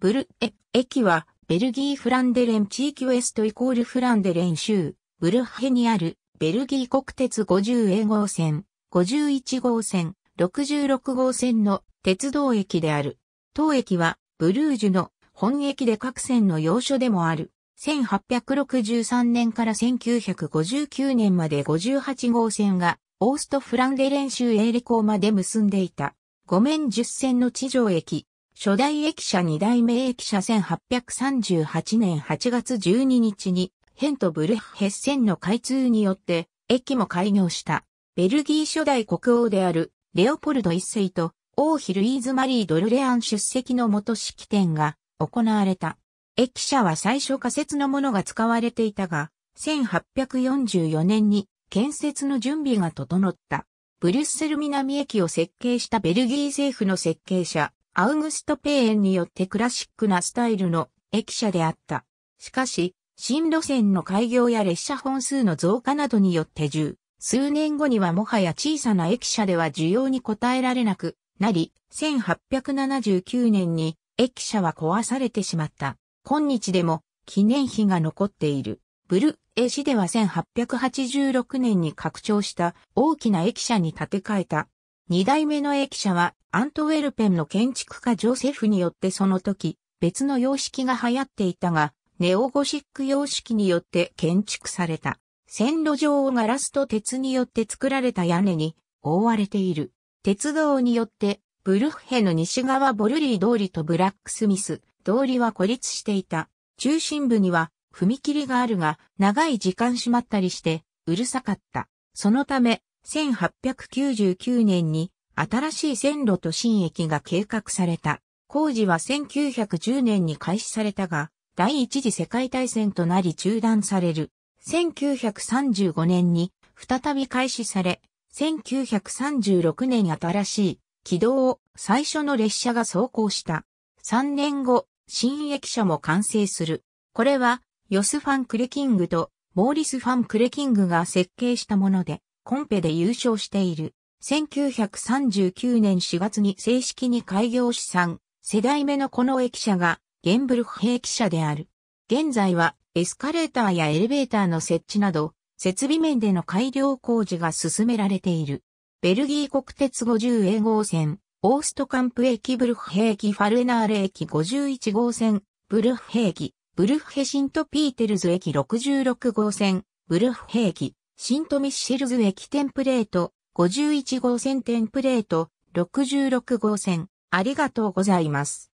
ブルエ駅はベルギー・フランデレン地域ウエストイコールフランデレン州ブルハヘにあるベルギー国鉄 50A 号線、51号線、66号線の鉄道駅である。当駅はブルージュの本駅で各線の要所でもある。1863年から1959年まで58号線がオーストフランデレン州エーリコーまで結んでいた。5面10線の地上駅、初代駅舎二代目駅舎1838年8月12日に、ヘントブルッヘッセンの開通によって、駅も開業した。ベルギー初代国王である、レオポルド一世と、王妃ルイーズ・マリー・ドルレアン出席の元式典が行われた。駅舎は最初仮設のものが使われていたが、1844年に建設の準備が整った。ブリュッセル南駅を設計したベルギー政府の設計者、アウグスト・ペーエンによってクラシックなスタイルの駅舎であった。しかし、新路線の開業や列車本数の増加などによって10、数年後にはもはや小さな駅舎では需要に応えられなくなり、1879年に駅舎は壊されてしまった。今日でも記念碑が残っている。ブルエ市では1886年に拡張した大きな駅舎に建て替えた。二代目の駅舎はアントウェルペンの建築家ジョセフによってその時、別の様式が流行っていたが、ネオゴシック様式によって建築された。線路上をガラスと鉄によって作られた屋根に覆われている。鉄道によってブルッヘの西側ボルリー通りとブラックスミス通りは孤立していた。中心部には踏切があるが長い時間閉まったりしてうるさかった。そのため1899年に新しい線路と新駅が計画された。工事は1910年に開始されたが、第一次世界大戦となり中断される。1935年に再び開始され、1936年新しい軌道を最初の列車が走行した。3年後、新駅舎も完成する。これは、ヨス・ファン・クレキングとモーリス・ファン・クレキングが設計したもので、コンペで優勝している。1939年4月に正式に開業資産、世代目のこの駅舎がゲンブルフ駅舎である。現在はエスカレーターやエレベーターの設置など設備面での改良工事が進められている。ベルギー国鉄50 A 号線、オーストカンプ駅ブルフヘ駅ファルエナール駅51号線、ブルフヘ駅、ブルフヘシントピーテルズ駅66号線、ブルフヘ駅、シントミッシェルズ駅テンプレート、51号線テンプレート、66号線、ありがとうございます。